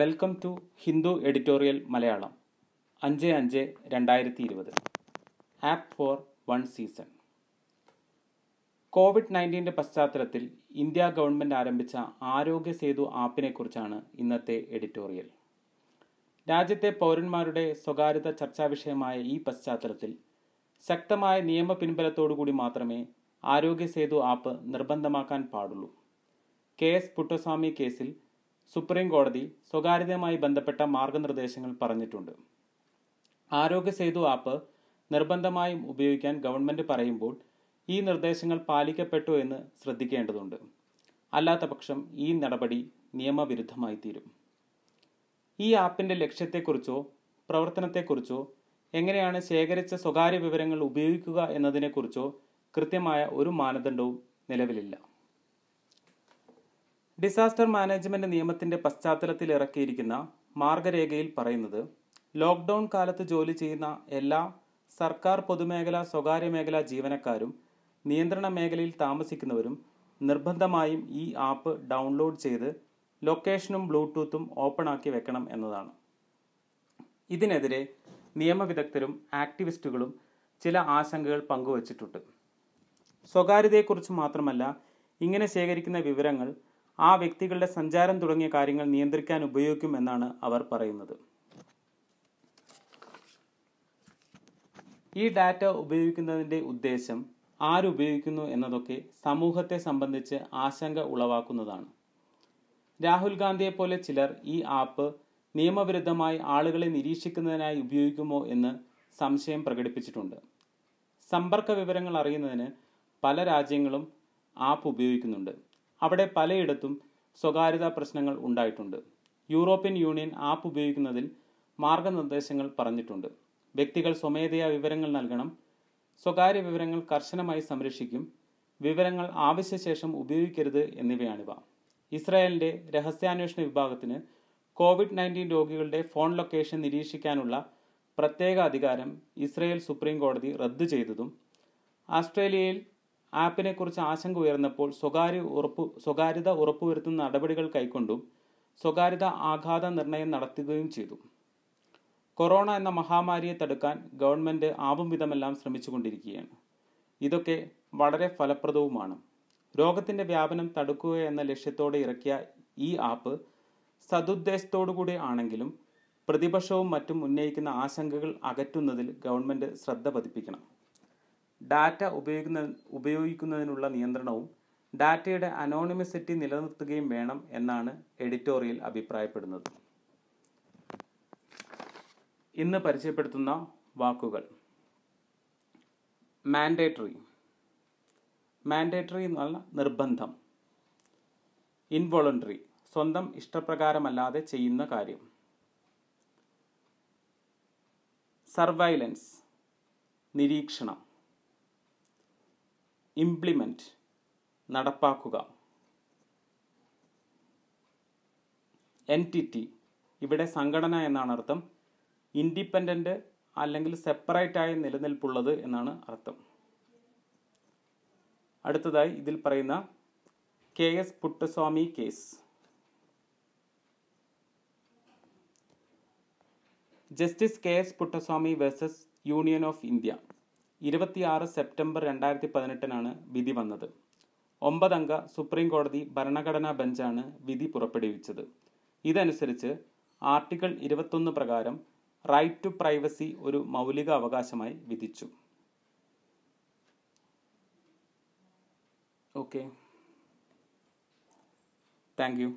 welcome to Hindu editorial Malayalam അഞ്ച് അഞ്ച് രണ്ടായിരത്തി ഇരുപത് ആപ്പ് ഫോർ വൺ സീസൺ കോവിഡ് നയൻറ്റീൻ്റെ പശ്ചാത്തലത്തിൽ ഇന്ത്യ ഗവൺമെൻറ് ആരംഭിച്ച ആരോഗ്യ സേതു ആപ്പിനെക്കുറിച്ചാണ് ഇന്നത്തെ എഡിറ്റോറിയൽ രാജ്യത്തെ പൗരന്മാരുടെ സ്വകാര്യത ചർച്ചാ വിഷയമായ ഈ പശ്ചാത്തലത്തിൽ ശക്തമായ നിയമ പിൻബലത്തോടുകൂടി മാത്രമേ ആരോഗ്യ സേതു ആപ്പ് നിർബന്ധമാക്കാൻ പാടുള്ളൂ കെ എസ് പുട്ടസ്വാമി കേസിൽ സുപ്രീം കോടതി സ്വകാര്യതയുമായി ബന്ധപ്പെട്ട മാർഗനിർദ്ദേശങ്ങൾ പറഞ്ഞിട്ടുണ്ട് ആരോഗ്യ സേതു ആപ്പ് നിർബന്ധമായും ഉപയോഗിക്കാൻ ഗവൺമെൻറ് പറയുമ്പോൾ ഈ നിർദ്ദേശങ്ങൾ പാലിക്കപ്പെട്ടു എന്ന് ശ്രദ്ധിക്കേണ്ടതുണ്ട് അല്ലാത്തപക്ഷം ഈ നടപടി നിയമവിരുദ്ധമായി തീരും ഈ ആപ്പിൻ്റെ ലക്ഷ്യത്തെക്കുറിച്ചോ പ്രവർത്തനത്തെക്കുറിച്ചോ എങ്ങനെയാണ് ശേഖരിച്ച സ്വകാര്യ വിവരങ്ങൾ ഉപയോഗിക്കുക എന്നതിനെക്കുറിച്ചോ കൃത്യമായ ഒരു മാനദണ്ഡവും നിലവിലില്ല ഡിസാസ്റ്റർ മാനേജ്മെന്റ് നിയമത്തിന്റെ പശ്ചാത്തലത്തിൽ ഇറക്കിയിരിക്കുന്ന മാർഗരേഖയിൽ പറയുന്നത് ലോക്ക്ഡൌൺ കാലത്ത് ജോലി ചെയ്യുന്ന എല്ലാ സർക്കാർ പൊതുമേഖല സ്വകാര്യ മേഖല ജീവനക്കാരും നിയന്ത്രണ മേഖലയിൽ താമസിക്കുന്നവരും നിർബന്ധമായും ഈ ആപ്പ് ഡൗൺലോഡ് ചെയ്ത് ലൊക്കേഷനും ബ്ലൂടൂത്തും ഓപ്പൺ ആക്കി വെക്കണം എന്നതാണ് ഇതിനെതിരെ നിയമവിദഗ്ധരും ആക്ടിവിസ്റ്റുകളും ചില ആശങ്കകൾ പങ്കുവച്ചിട്ടുണ്ട് സ്വകാര്യതയെക്കുറിച്ച് മാത്രമല്ല ഇങ്ങനെ ശേഖരിക്കുന്ന വിവരങ്ങൾ ആ വ്യക്തികളുടെ സഞ്ചാരം തുടങ്ങിയ കാര്യങ്ങൾ നിയന്ത്രിക്കാൻ ഉപയോഗിക്കും എന്നാണ് അവർ പറയുന്നത് ഈ ഡാറ്റ ഉപയോഗിക്കുന്നതിൻ്റെ ഉദ്ദേശം ആരുപയോഗിക്കുന്നു എന്നതൊക്കെ സമൂഹത്തെ സംബന്ധിച്ച് ആശങ്ക ഉളവാക്കുന്നതാണ് രാഹുൽ ഗാന്ധിയെപ്പോലെ ചിലർ ഈ ആപ്പ് നിയമവിരുദ്ധമായി ആളുകളെ നിരീക്ഷിക്കുന്നതിനായി ഉപയോഗിക്കുമോ എന്ന് സംശയം പ്രകടിപ്പിച്ചിട്ടുണ്ട് സമ്പർക്ക വിവരങ്ങൾ അറിയുന്നതിന് പല രാജ്യങ്ങളും ആപ്പ് ഉപയോഗിക്കുന്നുണ്ട് അവിടെ പലയിടത്തും സ്വകാര്യതാ പ്രശ്നങ്ങൾ ഉണ്ടായിട്ടുണ്ട് യൂറോപ്യൻ യൂണിയൻ ആപ്പ് ഉപയോഗിക്കുന്നതിൽ മാർഗനിർദ്ദേശങ്ങൾ പറഞ്ഞിട്ടുണ്ട് വ്യക്തികൾ സ്വമേധയാ വിവരങ്ങൾ നൽകണം സ്വകാര്യ വിവരങ്ങൾ കർശനമായി സംരക്ഷിക്കും വിവരങ്ങൾ ആവശ്യശേഷം ഉപയോഗിക്കരുത് എന്നിവയാണിവ ഇസ്രായേലിൻ്റെ രഹസ്യാന്വേഷണ വിഭാഗത്തിന് കോവിഡ് നയൻറ്റീൻ രോഗികളുടെ ഫോൺ ലൊക്കേഷൻ നിരീക്ഷിക്കാനുള്ള പ്രത്യേക അധികാരം ഇസ്രയേൽ സുപ്രീം കോടതി റദ്ദു ചെയ്തതും ആസ്ട്രേലിയയിൽ ആപ്പിനെക്കുറിച്ച് ആശങ്ക ഉയർന്നപ്പോൾ സ്വകാര്യ ഉറപ്പ് സ്വകാര്യത ഉറപ്പുവരുത്തുന്ന നടപടികൾ കൈക്കൊണ്ടും സ്വകാര്യത ആഘാത നിർണയം നടത്തുകയും ചെയ്തു കൊറോണ എന്ന മഹാമാരിയെ തടുക്കാൻ ഗവൺമെൻറ് ആവും വിധമെല്ലാം ശ്രമിച്ചുകൊണ്ടിരിക്കുകയാണ് ഇതൊക്കെ വളരെ ഫലപ്രദവുമാണ് രോഗത്തിൻ്റെ വ്യാപനം തടുക്കുക എന്ന ലക്ഷ്യത്തോടെ ഇറക്കിയ ഈ ആപ്പ് സതുദ്ദേശത്തോടുകൂടി ആണെങ്കിലും പ്രതിപക്ഷവും മറ്റും ഉന്നയിക്കുന്ന ആശങ്കകൾ അകറ്റുന്നതിൽ ഗവൺമെൻറ് ശ്രദ്ധ പതിപ്പിക്കണം ഡാറ്റ ഉപയോഗിക്കുന്ന ഉപയോഗിക്കുന്നതിനുള്ള നിയന്ത്രണവും ഡാറ്റയുടെ അനോണിമസിറ്റി നിലനിർത്തുകയും വേണം എന്നാണ് എഡിറ്റോറിയൽ അഭിപ്രായപ്പെടുന്നത് ഇന്ന് പരിചയപ്പെടുത്തുന്ന വാക്കുകൾ മാൻഡേറ്ററി മാൻഡേറ്ററി എന്നുള്ള നിർബന്ധം ഇൻവോളണ്ടറി സ്വന്തം ഇഷ്ടപ്രകാരമല്ലാതെ ചെയ്യുന്ന കാര്യം സർവൈലൻസ് നിരീക്ഷണം ഇംപ്ലിമെൻറ്റ് നടപ്പാക്കുക ടി ഇവിടെ സംഘടന എന്നാണ് അർത്ഥം ഇൻഡിപെൻഡൻ്റ് അല്ലെങ്കിൽ സെപ്പറേറ്റ് നിലനിൽപ്പുള്ളത് എന്നാണ് അർത്ഥം അടുത്തതായി ഇതിൽ പറയുന്ന K S Puttaswamy case justice K S Puttaswamy versus union of India ഇരുപത്തിയാറ് സെപ്റ്റംബർ രണ്ടായിരത്തി പതിനെട്ടിനാണ് വിധി വന്നത് ഒമ്പതംഗ സുപ്രീം കോടതി ഭരണഘടനാ ബെഞ്ചാണ് വിധി പുറപ്പെടുവിച്ചത് ഇതനുസരിച്ച് ആർട്ടിക്കിൾ ഇരുപത്തൊന്ന് പ്രകാരം റൈറ്റ് ടു പ്രൈവസി ഒരു മൗലിക അവകാശമായി വിധിച്ചു ഓക്കെ താങ്ക് യു